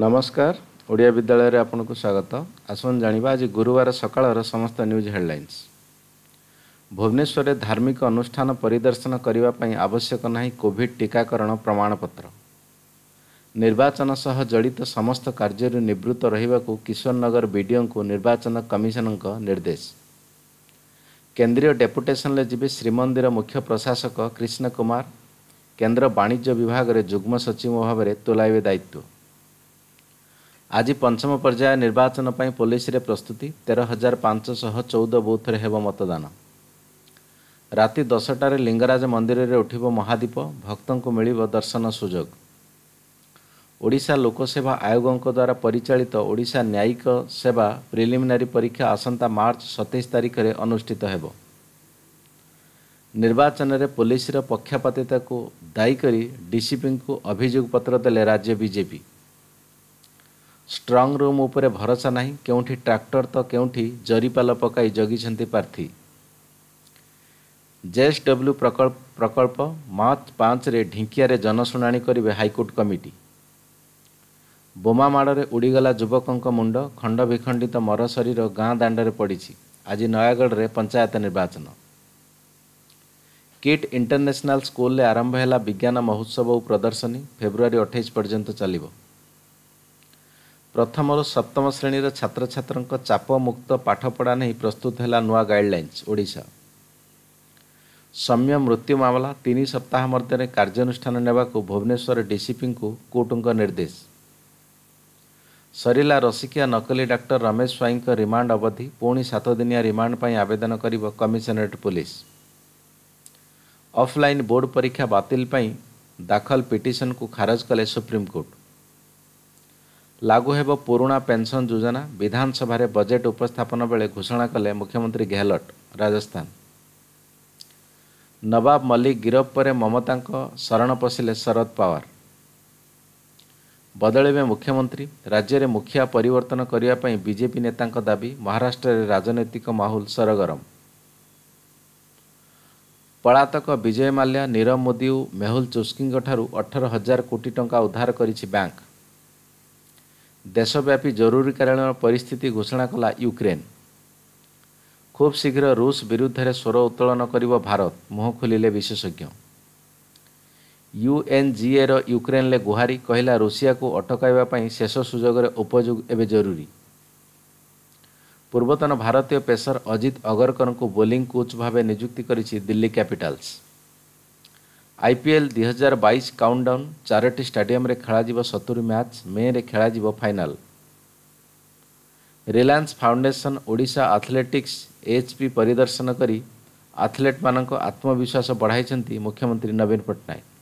ନମସ୍କାର ଓଡ଼ିଆ ବିଦ୍ୟାଳୟରେ ଆପଣଙ୍କୁ ସ୍ୱାଗତ ଆସନ୍ତୁ ଜାଣିବା ଆଜି ଗୁରୁବାର ସକାଳର ସମସ୍ତ ନ୍ୟୁଜ୍ ହେଡ଼ଲାଇନ୍ସ ଭୁବନେଶ୍ୱରରେ ଧାର୍ମିକ ଅନୁଷ୍ଠାନ ପରିଦର୍ଶନ କରିବା ପାଇଁ ଆବଶ୍ୟକ ନାହିଁ କୋଭିଡ଼ ଟିକାକରଣ ପ୍ରମାଣପତ୍ର ନିର୍ବାଚନ ସହ ଜଡ଼ିତ ସମସ୍ତ କାର୍ଯ୍ୟରୁ ନିବୃତ୍ତ ରହିବାକୁ କିଶୋରନଗର ବିଡିଓଙ୍କୁ ନିର୍ବାଚନ କମିଶନଙ୍କ ନିର୍ଦ୍ଦେଶ କେନ୍ଦ୍ରୀୟ ଡେପୁଟେସନରେ ଯିବେ ଶ୍ରୀମନ୍ଦିର ମୁଖ୍ୟ ପ୍ରଶାସକ କ୍ରିଷ୍ଣ କୁମାର କେନ୍ଦ୍ର ବାଣିଜ୍ୟ ବିଭାଗରେ ଯୁଗ୍ମ ସଚିବ ଭାବରେ ତୁଲାଇବେ ଦାୟିତ୍ୱ ଆଜି ପଞ୍ଚମ ପର୍ଯ୍ୟାୟ ନିର୍ବାଚନ ପାଇଁ ପୋଲିସରେ ପ୍ରସ୍ତୁତି ତେର ହଜାର ପାଞ୍ଚଶହ ଚଉଦ ବୁଥରେ ହେବ ମତଦାନ ରାତି ଦଶଟାରେ ଲିଙ୍ଗରାଜ ମନ୍ଦିରରେ ଉଠିବ ମହାଦୀପ ଭକ୍ତଙ୍କୁ ମିଳିବ ଦର୍ଶନ ସୁଯୋଗ ଓଡ଼ିଶା ଲୋକସେବା ଆୟୋଗଙ୍କ ଦ୍ୱାରା ପରିଚାଳିତ ଓଡ଼ିଶା ନ୍ୟାୟିକ ସେବା ପ୍ରିଲିମିନାରୀ ପରୀକ୍ଷା ଆସନ୍ତା ମାର୍ଚ୍ଚ ସତେଇଶ ତାରିଖରେ ଅନୁଷ୍ଠିତ ହେବ ନିର୍ବାଚନରେ ପୋଲିସର ପକ୍ଷପାତିତାକୁ ଦାୟୀ କରି ଡିସିପିଙ୍କୁ ଅଭିଯୋଗପତ୍ର ଦେଲେ ରାଜ୍ୟ ବିଜେପି ଷ୍ଟ୍ରଙ୍ଗ ରୁମ୍ ଉପରେ ଭରସା ନାହିଁ କେଉଁଠି ଟ୍ରାକ୍ଟର ତ କେଉଁଠି ଜରିପାଲ ପକାଇ ଜଗିଛନ୍ତି ପ୍ରାର୍ଥୀ ଜେଏସ୍ ଡବ୍ଲ୍ୟୁ ପ୍ରକଳ୍ପ ମାର୍ଚ୍ଚ ପାଞ୍ଚରେ ଢିଙ୍କିଆରେ ଜନଶୁଣାଣି କରିବେ ହାଇକୋର୍ଟ କମିଟି ବୋମାମାଡ଼ରେ ଉଡ଼ିଗଲା ଯୁବକଙ୍କ ମୁଣ୍ଡ ଖଣ୍ଡବିଖଣ୍ଡିତ ମର ଶରୀର ଗାଁ ଦାଣ୍ଡରେ ପଡ଼ିଛି ଆଜି ନୟାଗଡ଼ରେ ପଞ୍ଚାୟତ ନିର୍ବାଚନ କିଟ୍ ଇଣ୍ଟରନ୍ୟାସନାଲ୍ ସ୍କୁଲରେ ଆରମ୍ଭ ହେଲା ବିଜ୍ଞାନ ମହୋତ୍ସବ ଓ ପ୍ରଦର୍ଶନୀ ଫେବୃଆରୀ ଅଠେଇଶ ପର୍ଯ୍ୟନ୍ତ ଚାଲିବ ପ୍ରଥମରୁ ସପ୍ତମ ଶ୍ରେଣୀର ଛାତ୍ରଛାତ୍ରଙ୍କ ଚାପମୁକ୍ତ ପାଠପଢ଼ା ନେଇ ପ୍ରସ୍ତୁତ ହେଲା ନୂଆ ଗାଇଡ଼ଲାଇନ୍ସ ଓଡ଼ିଶା ସୌମ୍ୟ ମୃତ୍ୟୁ ମାମଲା ତିନି ସପ୍ତାହ ମଧ୍ୟରେ କାର୍ଯ୍ୟାନୁଷ୍ଠାନ ନେବାକୁ ଭୁବନେଶ୍ୱର ଡିସିପିଙ୍କୁ କୋର୍ଟଙ୍କ ନିର୍ଦ୍ଦେଶ ସରିଲା ରସିକିଆ ନକଲି ଡାକ୍ତର ରମେଶ ସ୍ୱାଇଁଙ୍କ ରିମାଣ୍ଡ ଅବଧି ପୁଣି ସାତଦିନିଆ ରିମାଣ୍ଡ ପାଇଁ ଆବେଦନ କରିବ କମିଶନରେଟ୍ ପୁଲିସ୍ ଅଫ୍ଲାଇନ୍ ବୋର୍ଡ଼ ପରୀକ୍ଷା ବାତିଲ ପାଇଁ ଦାଖଲ ପିଟିସନ୍କୁ ଖାରଜ କଲେ ସୁପ୍ରିମକୋର୍ଟ ଲାଗୁ ହେବ ପୁରୁଣା ପେନ୍ସନ୍ ଯୋଜନା ବିଧାନସଭାରେ ବଜେଟ୍ ଉପସ୍ଥାପନ ବେଳେ ଘୋଷଣା କଲେ ମୁଖ୍ୟମନ୍ତ୍ରୀ ଗେହଲଟ ରାଜସ୍ଥାନ ନବାବ ମଲ୍ଲିକ ଗିରଫ ପରେ ମମତାଙ୍କ ଶରଣ ପଶିଲେ ଶରଦ ପାୱାର ବଦଳିବେ ମୁଖ୍ୟମନ୍ତ୍ରୀ ରାଜ୍ୟରେ ମୁଖିଆ ପରିବର୍ତ୍ତନ କରିବା ପାଇଁ ବିଜେପି ନେତାଙ୍କ ଦାବି ମହାରାଷ୍ଟ୍ରରେ ରାଜନୈତିକ ମାହୋଲ ସରଗରମ ପଳାତକ ବିଜୟ ମାଲ୍ୟା ନିରବ ମୋଦି ଓ ମେହୁଲ ଚୁସ୍କିଙ୍କଠାରୁ ଅଠର ହଜାର କୋଟି ଟଙ୍କା ଉଦ୍ଧାର କରିଛି ବ୍ୟାଙ୍କ ଦେଶବ୍ୟାପୀ ଜରୁରୀକାଳୀନ ପରିସ୍ଥିତି ଘୋଷଣା କଲା ୟୁକ୍ରେନ୍ ଖୁବ୍ ଶୀଘ୍ର ରୁଷ ବିରୁଦ୍ଧରେ ସ୍ୱର ଉତ୍ତୋଳନ କରିବ ଭାରତ ମୁହଁ ଖୋଲିଲେ ବିଶେଷଜ୍ଞ ୟୁଏନ୍ଜିଏର ୟୁକ୍ରେନ୍ରେ ଗୁହାରି କହିଲା ରୁଷିଆକୁ ଅଟକାଇବା ପାଇଁ ଶେଷ ସୁଯୋଗରେ ଉପଯୋଗ ଏବେ ଜରୁରୀ ପୂର୍ବତନ ଭାରତୀୟ ପେସର ଅଜିତ ଅଗରକରଙ୍କୁ ବୋଲିଂ କୋଚ୍ ଭାବେ ନିଯୁକ୍ତି କରିଛି ଦିଲ୍ଲୀ କ୍ୟାପିଟାଲ୍ସ ଆଇପିଏଲ୍ ଦୁଇ ହଜାର ବାଇଶ କାଉଣ୍ଟଡାଉନ୍ ଚାରୋଟି ଷ୍ଟାଡିୟମ୍ରେ ଖେଳାଯିବ ସତୁରି ମ୍ୟାଚ୍ ମେ'ରେ ଖେଳାଯିବ final Reliance Foundation Odisha athletics HP ପରିଦର୍ଶନ କରି ଆଥଲେଟ୍ମାନଙ୍କ ଆତ୍ମବିଶ୍ୱାସ ବଢ଼ାଇଛନ୍ତି ମୁଖ୍ୟମନ୍ତ୍ରୀ ନବୀନ ପଟ୍ଟନାୟକ